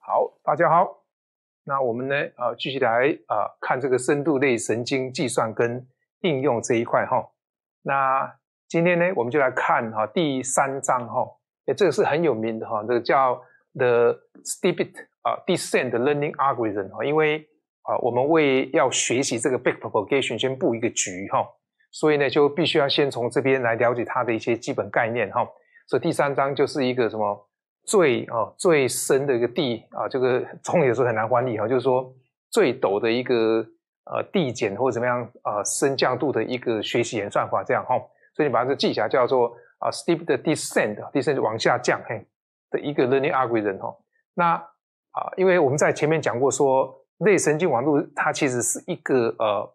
好，大家好。那我们呢？啊，继续来啊，看这个深度类神经计算跟应用这一块哈。那今天呢，我们就来看哈第三章哈。哎，这个是很有名的哈，这个叫 The s t u p i d 啊，descend learning algorithm 啊，因为啊，我们为要学习这个 back propagation，先布一个局哈，所以呢，就必须要先从这边来了解它的一些基本概念哈。所以第三章就是一个什么最啊最深的一个地啊，这个 重也是很难翻译哈，就是说最陡的一个呃递减或者怎么样啊升降度的一个学习演算法这样哈。所以你把它记下来，叫做啊 steep 的 descend，descend 往下降嘿的一个 learning algorithm 哈。那啊，因为我们在前面讲过，说类神经网络它其实是一个呃，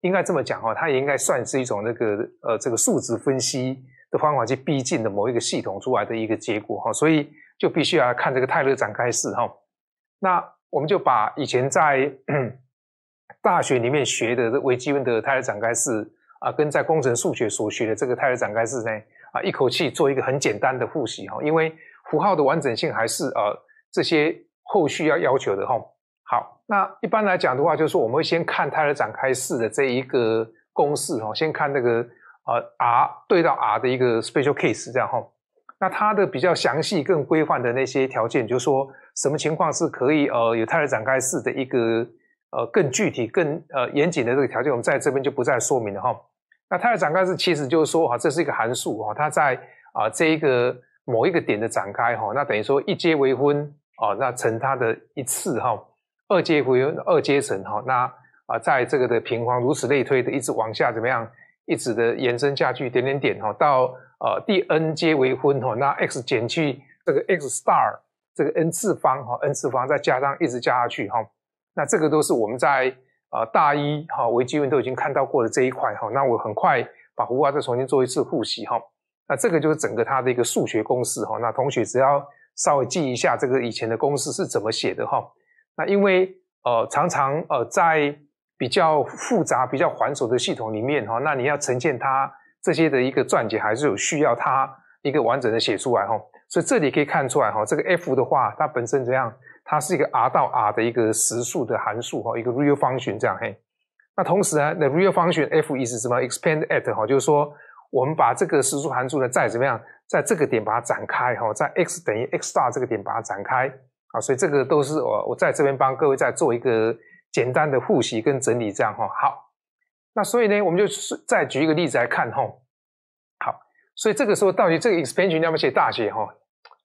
应该这么讲哈，它也应该算是一种那个呃，这个数值分析的方法去逼近的某一个系统出来的一个结果哈，所以就必须要看这个泰勒展开式哈。那我们就把以前在 大学里面学的这维基问的泰勒展开式啊，跟在工程数学所学的这个泰勒展开式呢啊，一口气做一个很简单的复习哈，因为符号的完整性还是呃这些。后续要要求的哈，好，那一般来讲的话，就是我们会先看胎儿展开式的这一个公式哈，先看那个呃 R 对到 R 的一个 special case 这样哈。那它的比较详细更规范的那些条件，就是说什么情况是可以呃有泰勒展开式的一个呃更具体更呃严谨的这个条件，我们在这边就不再说明了哈。那泰勒展开式其实就是说哈，这是一个函数哈，它在啊这一个某一个点的展开哈，那等于说一阶为婚，哦，那乘它的一次哈，二阶回二阶乘哈，那啊，在这个的平方，如此类推的一直往下怎么样，一直的延伸下去，点点点哈，到呃第 n 阶为分哈，那 x 减去这个 x star 这个 n 次方哈，n 次方再加上一直加下去哈，那这个都是我们在啊大一哈微积分都已经看到过的这一块哈，那我很快把胡瓜再重新做一次复习哈，那这个就是整个它的一个数学公式哈，那同学只要。稍微记一下这个以前的公式是怎么写的哈。那因为呃常常呃在比较复杂、比较繁琐的系统里面哈，那你要呈现它这些的一个撰写，还是有需要它一个完整的写出来哈。所以这里可以看出来哈，这个 f 的话，它本身这样，它是一个 R 到 R 的一个实数的函数哈，一个 real function 这样嘿。那同时呢，the real function f 意思什么？Expand at 哈，就是说。我们把这个实数函数呢，再怎么样，在这个点把它展开哈，在 x 等于 x 大这个点把它展开啊，所以这个都是我我在这边帮各位再做一个简单的复习跟整理这样哈。好，那所以呢，我们就是再举一个例子来看哈。好，所以这个时候到底这个 e x p a n s i o n 要不要写大写哈？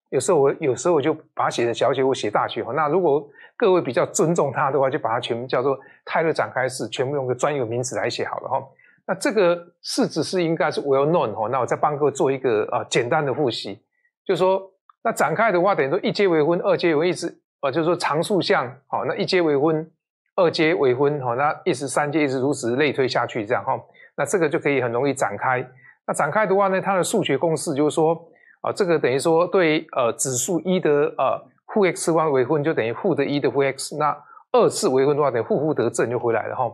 有时候我有时候我就把它写成小写，我写大写哈。那如果各位比较尊重它的话，就把它全部叫做泰勒展开式，全部用个专有名词来写好了哈。那这个式子是应该是 well known 哈，那我再帮各位做一个啊简单的复习，就说那展开的话，等于说一阶为婚，二阶为一次，啊，就是说常数项，好，那一阶为婚，二阶为婚好，那一直三阶一直如此类推下去，这样哈，那这个就可以很容易展开。那展开的话呢，它的数学公式就是说啊，这个等于说对呃指数一的呃负 x 方为婚就等于负的一的负 x，那二次为婚的话等于负负得正就回来了哈。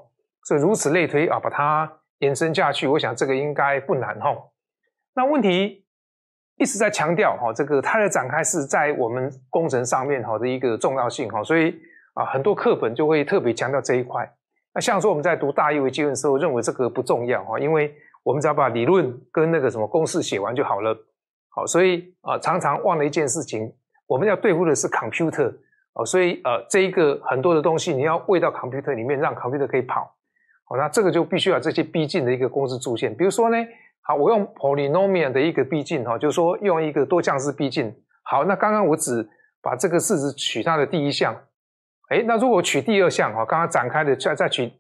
所以如此类推啊，把它。延伸下去，我想这个应该不难哈。那问题一直在强调哈，这个它的展开是在我们工程上面哈的一个重要性哈。所以啊，很多课本就会特别强调这一块。那像说我们在读大一结论的时候，认为这个不重要哈，因为我们只要把理论跟那个什么公式写完就好了。好，所以啊，常常忘了一件事情，我们要对付的是 computer 啊。所以呃，这一个很多的东西你要喂到 computer 里面，让 computer 可以跑。好，那这个就必须要这些逼近的一个公式出现。比如说呢，好，我用 polynomial 的一个逼近，哈，就是说用一个多项式逼近。好，那刚刚我只把这个式子取它的第一项，哎，那如果取第二项，哈，刚刚展开的再再取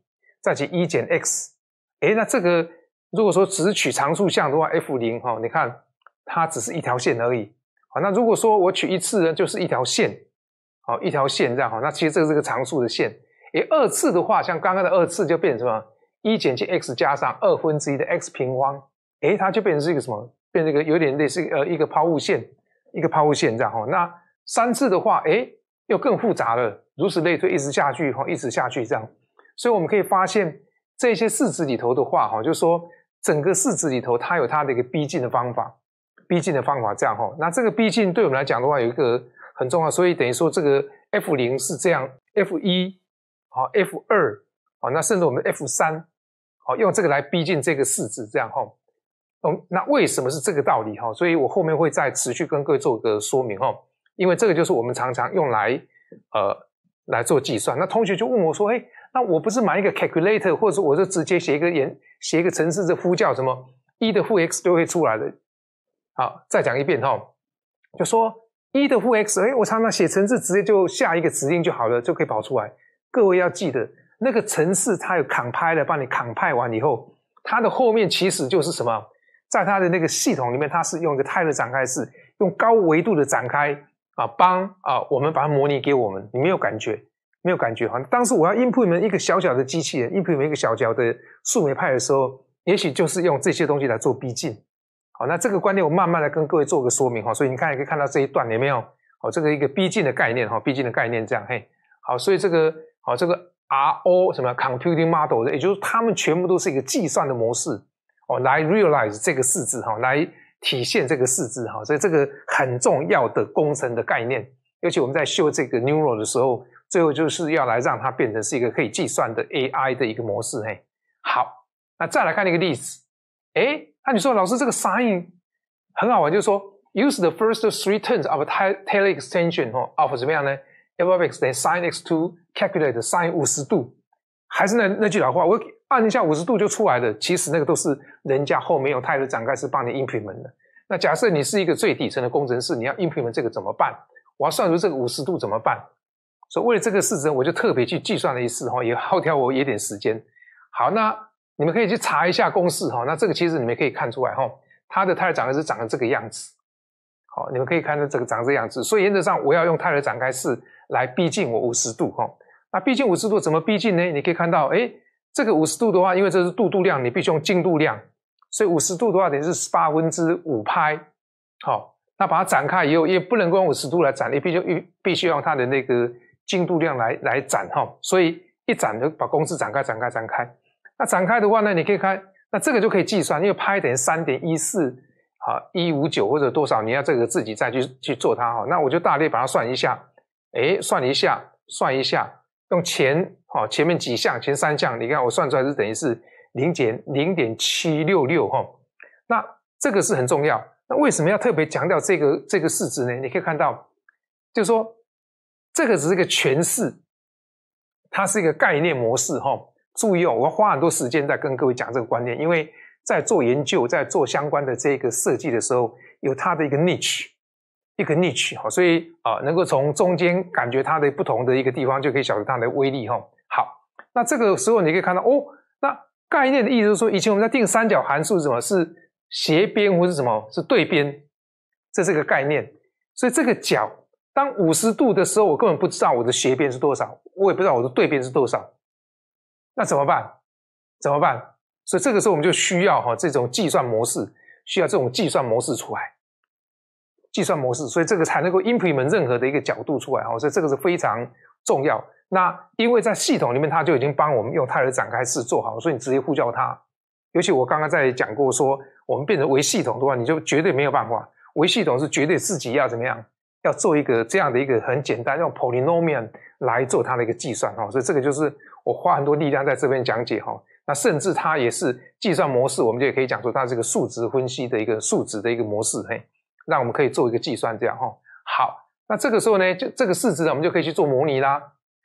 再取一减 x，哎，那这个如果说只取常数项的话，f 零，哈，你看它只是一条线而已。好，那如果说我取一次呢，就是一条线，好，一条线这样哈，那其实这是个常数的线。诶，二次的话，像刚刚的二次就变成什么？一减去 x 加上二分之一的 x 平方，诶，它就变成是一个什么？变成一个有点类似呃一个抛物线，一个抛物线这样哈。那三次的话，诶，又更复杂了。如此类推，一直下去哈，一直下去这样。所以我们可以发现这些式子里头的话哈，就是说整个式子里头它有它的一个逼近的方法，逼近的方法这样哈。那这个逼近对我们来讲的话有一个很重要，所以等于说这个 f 零是这样，f 一。好，F 二，好，那甚至我们 F 三，好，用这个来逼近这个式子，这样哈。嗯，那为什么是这个道理哈？所以我后面会再持续跟各位做个说明哈。因为这个就是我们常常用来呃来做计算。那同学就问我说：“哎，那我不是买一个 calculator，或者我是直接写一个言写一个程式，呼叫什么一的负 x 都会出来的。”好，再讲一遍哈，就说一的负 x，哎，我常常写程式直接就下一个指令就好了，就可以跑出来。各位要记得，那个城市它有扛拍的，帮你扛拍完以后，它的后面其实就是什么，在它的那个系统里面，它是用一个泰勒展开式，用高维度的展开啊，帮啊我们把它模拟给我们。你没有感觉，没有感觉哈。当时我要应付你们一个小小的机器人，应付你们一个小小的树莓派的时候，也许就是用这些东西来做逼近。好，那这个观念我慢慢的跟各位做个说明哈。所以你看，可以看到这一段有没有？哦，这个一个逼近的概念哈，逼近的概念这样嘿。好，所以这个。好，这个 R O 什么 c o m p u t i n g model，也就是它们全部都是一个计算的模式哦，来 realize 这个四字哈，来体现这个四字哈。所以这个很重要的工程的概念，尤其我们在修这个 neural 的时候，最后就是要来让它变成是一个可以计算的 AI 的一个模式。嘿，好，那再来看一个例子。哎，那你说老师这个 sign 很好玩，就是说 use the first three terms of teleextension，哈，of 怎么样呢？f v o l x 等于 sinx2，calculate sin 五十度，还是那那句老话，我按一下五十度就出来了。其实那个都是人家后面用泰勒展开式帮你 implement 的。那假设你是一个最底层的工程师，你要 implement 这个怎么办？我要算出这个五十度怎么办？所以为了这个事子，我就特别去计算了一次哈，也后掉我一点时间。好，那你们可以去查一下公式哈。那这个其实你们可以看出来哈，它的泰勒展开式长得这个样子。好，你们可以看到这个长这个样子。所以原则上我要用泰勒展开式。来逼近我五十度哈，那逼近五十度怎么逼近呢？你可以看到，哎，这个五十度的话，因为这是度度量，你必须用进度量，所以五十度的话等于十八分之五拍，好，那把它展开以后，也不能够用五十度来展，你必须必须要用它的那个进度量来来展哈，所以一展就把公式展开，展开，展开。那展开的话呢，你可以看，那这个就可以计算，因为拍等于三点一四，好，一五九或者多少，你要这个自己再去去做它哈。那我就大力把它算一下。哎，算一下，算一下，用前，好，前面几项，前三项，你看我算出来是等于是零减零点七六六，哈，那这个是很重要。那为什么要特别强调这个这个市值呢？你可以看到，就是说这个只是一个诠释，它是一个概念模式，哈。注意哦，我花很多时间在跟各位讲这个观念，因为在做研究、在做相关的这个设计的时候，有它的一个 niche。一个 niche 哈，所以啊，能够从中间感觉它的不同的一个地方，就可以晓得它的威力哈。好，那这个时候你可以看到哦，那概念的意思是说，以前我们在定三角函数是什么？是斜边或是什么？是对边，这是个概念。所以这个角当五十度的时候，我根本不知道我的斜边是多少，我也不知道我的对边是多少。那怎么办？怎么办？所以这个时候我们就需要哈这种计算模式，需要这种计算模式出来。计算模式，所以这个才能够 e n 们任何的一个角度出来哈，所以这个是非常重要。那因为在系统里面，它就已经帮我们用泰勒展开式做好，所以你直接呼叫它。尤其我刚刚在讲过，说我们变成为系统的话，你就绝对没有办法。为系统是绝对自己要怎么样，要做一个这样的一个很简单用 polynomial 来做它的一个计算哈。所以这个就是我花很多力量在这边讲解哈。那甚至它也是计算模式，我们就也可以讲说它一个数值分析的一个数值的一个模式嘿。让我们可以做一个计算，这样哈。好，那这个时候呢，就这个式子呢，我们就可以去做模拟啦。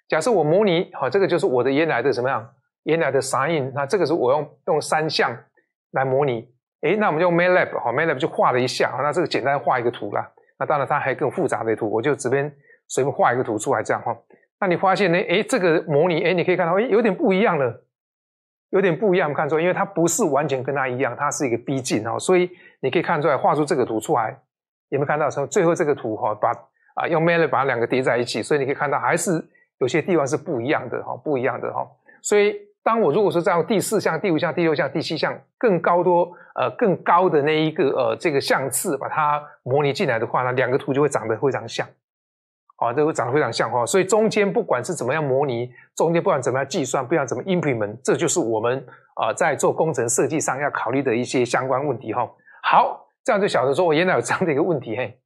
假设我模拟，好，这个就是我的原来的什么样，原来的 sin，那这个是我用用三项来模拟。诶，那我们用 Matlab，哈，Matlab 就画了一下。那这个简单画一个图啦。那当然它还更复杂的图，我就这边随便画一个图出来，这样哈。那你发现呢？诶，这个模拟，诶，你可以看到，诶，有点不一样了，有点不一样，看出，因为它不是完全跟它一样，它是一个逼近哦。所以你可以看出来，画出这个图出来。有没有看到？说最后这个图哈，把啊用 Mali 把两个叠在一起，所以你可以看到还是有些地方是不一样的哈，不一样的哈。所以当我如果说在用第四项、第五项、第六项、第七项更高多呃更高的那一个呃这个相次把它模拟进来的话呢，两个图就会长得非常像，好，这个长得非常像哈。所以中间不管是怎么样模拟，中间不管怎么样计算，不管怎么 i m p l e m e n t 这就是我们啊在做工程设计上要考虑的一些相关问题哈。好。这样就晓得说我原来有这样的一个问题嘿，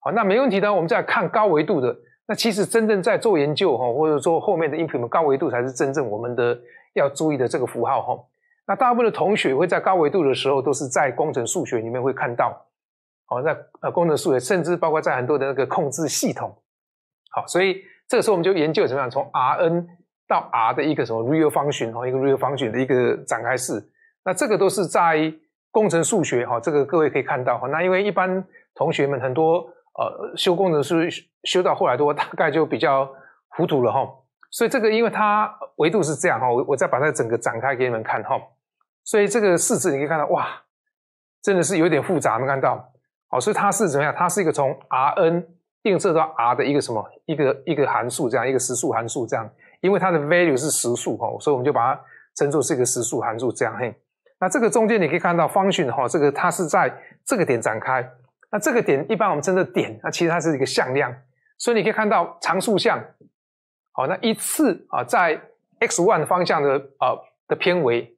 好那没问题呢，我们再看高维度的。那其实真正在做研究哈，或者说后面的音频高维度才是真正我们的要注意的这个符号哈。那大部分的同学会在高维度的时候都是在工程数学里面会看到，好在呃工程数学甚至包括在很多的那个控制系统，好所以这个时候我们就研究怎么样从 Rn 到 R 的一个什么 r a l f u n c i o n 哈，一个 r a l f u n c t i o n 的一个展开式。那这个都是在。工程数学哈，这个各位可以看到哈。那因为一般同学们很多呃修工程数修到后来都大概就比较糊涂了哈。所以这个因为它维度是这样哈，我我再把它整个展开给你们看哈。所以这个式子你可以看到哇，真的是有点复杂，能看到？好，所以它是怎么样？它是一个从 Rn 映射到 R 的一个什么一个一个函数，这样一个实数函数这样。因为它的 value 是实数哈，所以我们就把它称作是一个实数函数这样。嘿。那这个中间你可以看到方 n 哈，这个它是在这个点展开。那这个点一般我们称作点，那其实它是一个向量。所以你可以看到常数项，好，那一次啊，在 x one 方向的啊的偏围，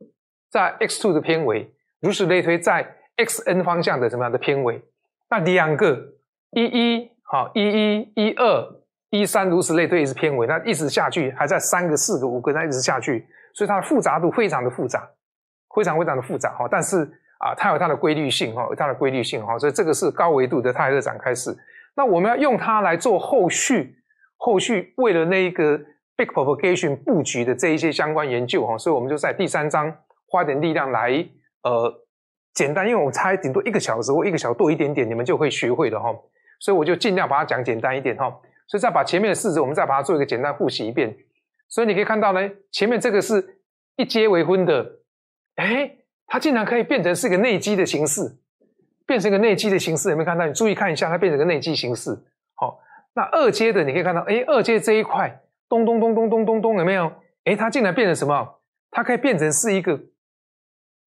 在 x two 的偏围，如此类推，在 xn 方向的什么样的偏围？那两个一一好，一一一二一三，如此类推是偏围。那一直下去还在三个、四个、五个，那一直下去，所以它的复杂度非常的复杂。非常非常的复杂哈，但是啊，它有它的规律性哈，有它的规律性哈，所以这个是高维度的泰勒展开式。那我们要用它来做后续，后续为了那一个 big propagation 布局的这一些相关研究哈，所以我们就在第三章花点力量来呃简单，因为我猜顶多一个小时或一个小时多一点点你们就会学会的哈，所以我就尽量把它讲简单一点哈。所以再把前面的式子，我们再把它做一个简单复习一遍。所以你可以看到呢，前面这个是一结为婚的。哎，它竟然可以变成是一个内积的形式，变成一个内积的形式有没有看到？你注意看一下，它变成个内积形式。好，那二阶的你可以看到，哎，二阶这一块，咚咚咚咚咚咚咚，有没有？哎，它竟然变成什么？它可以变成是一个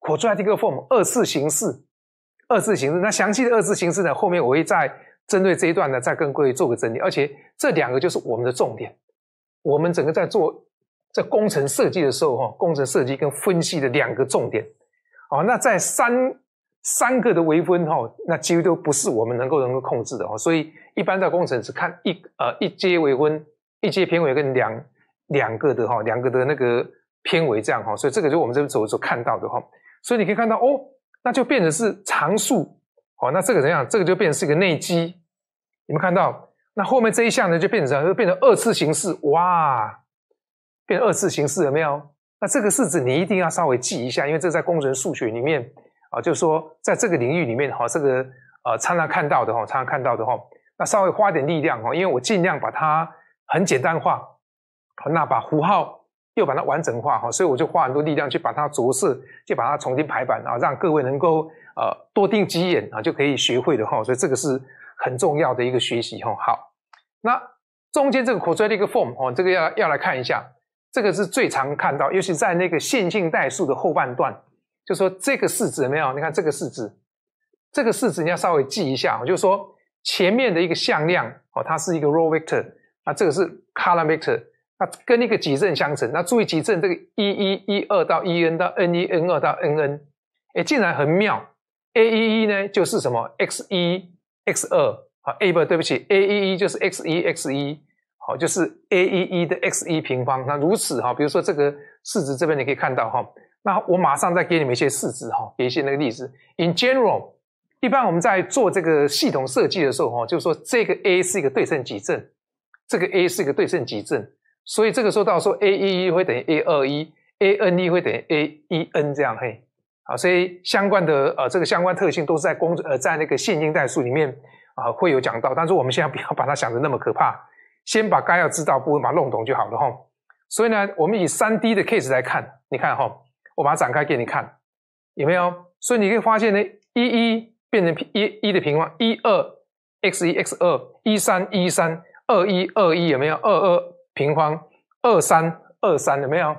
quadratic form，二次形式，二次形式。那详细的二次形式呢？后面我会再针对这一段呢，再跟各位做个整理。而且这两个就是我们的重点，我们整个在做。在工程设计的时候，哈，工程设计跟分析的两个重点，哦，那在三三个的微分，哈，那几乎都不是我们能够能够控制的，哈，所以一般在工程只看一呃一阶微分，一阶偏微跟两两个的哈，两个的那个偏微这样，哈，所以这个就我们这边所所看到的，哈，所以你可以看到，哦，那就变成是常数，哦，那这个怎样？这个就变成是一个内积，你们看到，那后面这一项呢就变成就变成二次形式，哇！变二次形式有没有？那这个式子你一定要稍微记一下，因为这在工程数学里面啊，就是说在这个领域里面哈，这个啊常常看到的哈，常常看到的哈。那稍微花点力量哈，因为我尽量把它很简单化，好，那把符号又把它完整化哈，所以我就花很多力量去把它着色，就把它重新排版啊，让各位能够呃多盯几眼啊，就可以学会的哈。所以这个是很重要的一个学习哈。好，那中间这个 quadratic form 哦，这个要要来看一下。这个是最常看到，尤其在那个线性代数的后半段，就说这个式子没有？你看这个式子，这个式子你要稍微记一下，就是说前面的一个向量哦，它是一个 row vector，那这个是 column vector，那跟一个矩阵相乘，那注意矩阵这个一一一二到一 n 到 n 一 n 二到 nn，哎，竟然很妙，a 一一呢就是什么 x 一 x 二啊，a 不，对不起，a 一一就是 x 一 x 一。好，就是 A 一一的 X 一平方。那如此哈，比如说这个市值这边你可以看到哈，那我马上再给你们一些市值哈，给一些那个例子。In general，一般我们在做这个系统设计的时候哈，就是说这个 A 是一个对称矩阵，这个 A 是一个对称矩阵，所以这个时候到时候 A 一一会等于 A 二一，A N 一会等于 A 一 N 这样嘿。好，所以相关的呃这个相关特性都是在工呃在那个线性代数里面啊会有讲到，但是我们现在不要把它想的那么可怕。先把该要知道部分把它弄懂就好了哈。所以呢，我们以三 D 的 case 来看，你看哈，我把它展开给你看，有没有？所以你可以发现呢，一一变成一一的平方，一二 x 一 x 二，一三一三，二一二一有没有？二二平方，二三二三有没有？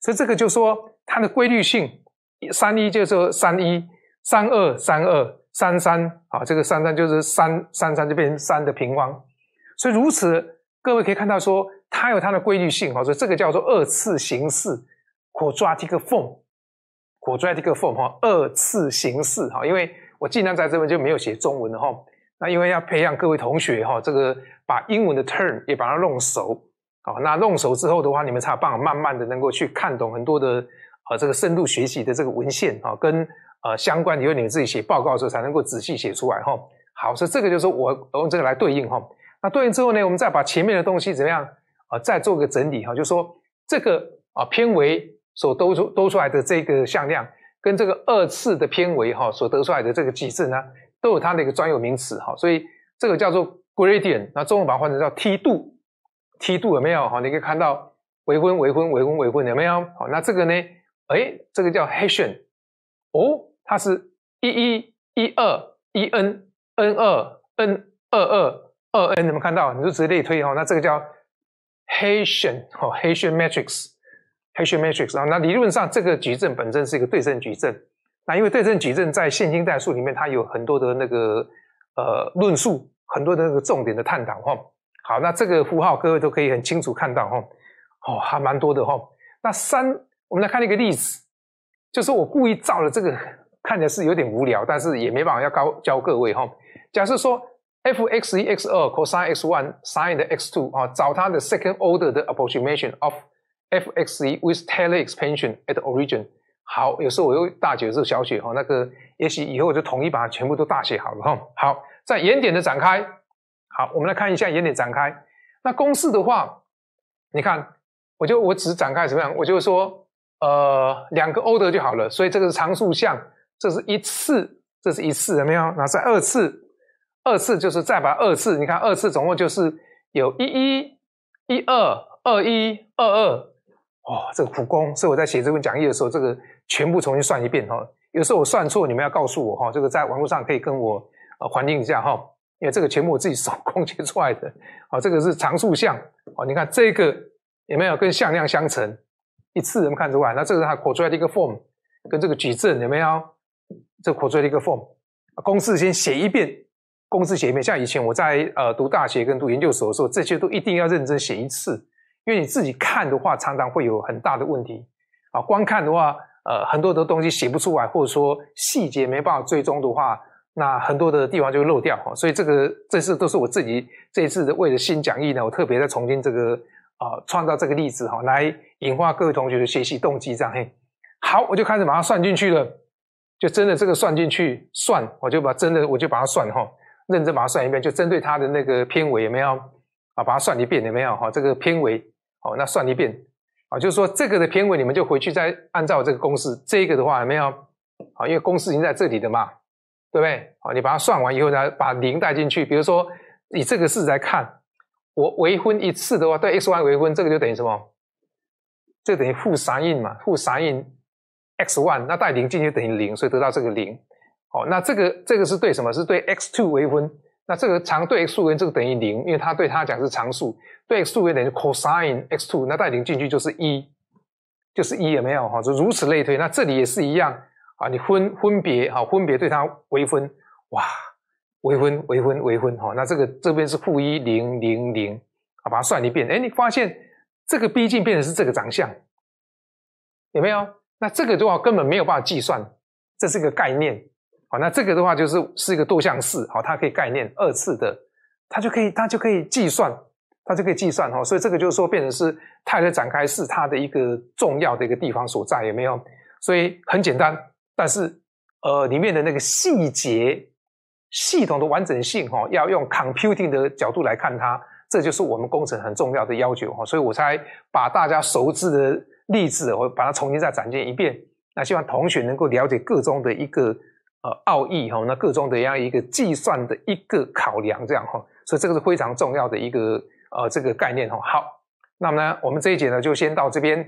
所以这个就说它的规律性，三一就说三一，三二三二，三三啊，这个三三就是三三三就变成三的平方，所以如此。各位可以看到说，它有它的规律性哈，所以这个叫做二次形式，quadratic form，quadratic form 哈，二次形式哈。因为我尽然在这边就没有写中文的哈，那因为要培养各位同学哈，这个把英文的 t u r n 也把它弄熟好，那弄熟之后的话，你们才有办法慢慢的能够去看懂很多的呃这个深度学习的这个文献哈，跟呃相关，因为你们自己写报告的时候才能够仔细写出来哈。好，所以这个就是我用这个来对应哈。那对应之后呢，我们再把前面的东西怎么样啊？再做个整理哈，就说这个啊偏尾所兜出兜出来的这个向量，跟这个二次的偏尾哈所得出来的这个矩阵呢，都有它的一个专有名词哈。所以这个叫做 gradient，那中文把它换成叫梯度，梯度有没有哈？你可以看到微分、微分、微分、微分有没有？好，那这个呢？哎，这个叫 Hessian，哦，它是一一一二一 n n 二 n 二二。二，n 你们看到，你就直接类推哈，那这个叫 Hessian 哦，Hessian matrix，Hessian matrix 啊，那理论上这个矩阵本身是一个对称矩阵。那因为对称矩阵在线性代数里面，它有很多的那个呃论述，很多的那个重点的探讨哈。好，那这个符号各位都可以很清楚看到哈，哦，还蛮多的哈。那三，我们来看一个例子，就是我故意造了这个，看起来是有点无聊，但是也没办法要教教各位哈。假设说。f x 一 x 二 cosine x one sine x two 啊，找它的 second order 的 approximation of f x 一 with Taylor expansion at origin。好，有时候我又大写，时候小写哈，那个也许以后我就统一把它全部都大写好了哈。好，在原点的展开，好，我们来看一下原点展开。那公式的话，你看，我就我只展开怎么样？我就说，呃，两个 order 就好了。所以这个是常数项，这是一次，这是一次，有没有？然后再二次。二次就是再把二次，你看二次总共就是有一一一二二一二二，哇，这个苦功是我在写这份讲义的时候，这个全部重新算一遍哈。有时候我算错，你们要告诉我哈，这个在网络上可以跟我呃回应一下哈，因为这个全部我自己手工切出来的。好，这个是常数项，哦，你看这个有没有跟向量相乘一次？有没有看出来？那这是它扩出来的一个 form，跟这个矩阵有没有这扩出来的一个 form？公式先写一遍。公式写一遍，像以前我在呃读大学跟读研究所的时候，这些都一定要认真写一次，因为你自己看的话，常常会有很大的问题啊。光看的话，呃，很多的东西写不出来，或者说细节没办法追踪的话，那很多的地方就漏掉。所以这个这次都是我自己这次为了新讲义呢，我特别在重新这个啊创造这个例子哈，来引发各位同学的学习动机这样。好，我就开始把它算进去了，就真的这个算进去算，我就把真的我就把它算哈。认真把它算一遍，就针对它的那个片尾有没有啊？把它算一遍有没有哈？这个片尾哦，那算一遍啊，就是说这个的片尾你们就回去再按照这个公式，这个的话有没有啊？因为公式已经在这里的嘛，对不对？好，你把它算完以后呢，把零带进去，比如说以这个式子来看，我未婚一次的话，对 x one 未婚，这个就等于什么？这等于负三印嘛，负三印 x one，那带零进去等于零，所以得到这个零。哦，那这个这个是对什么？是对 x two 微分。那这个常对 x 微分，这个等于零，因为它对它讲是常数，对 x 微等于 cosine x two，那带零进去就是一，就是一也没有哈，就如此类推。那这里也是一样啊，你分分别哈，分别对它微分，哇，微分微分微分哈，那这个这边是负一零零零啊，把它算一遍。哎，你发现这个逼近变成是这个长相，有没有？那这个的话根本没有办法计算，这是个概念。那这个的话就是是一个多项式，好，它可以概念二次的，它就可以它就可以计算，它就可以计算哈，所以这个就是说变成是泰勒展开式它的一个重要的一个地方所在有没有？所以很简单，但是呃里面的那个细节系统的完整性哈，要用 computing 的角度来看它，这就是我们工程很重要的要求哈，所以我才把大家熟知的例子我把它重新再展现一遍，那希望同学能够了解各中的一个。呃，奥义哈，那各种的样一个计算的一个考量这样哈，所以这个是非常重要的一个呃这个概念哈。好，那么呢，我们这一节呢就先到这边。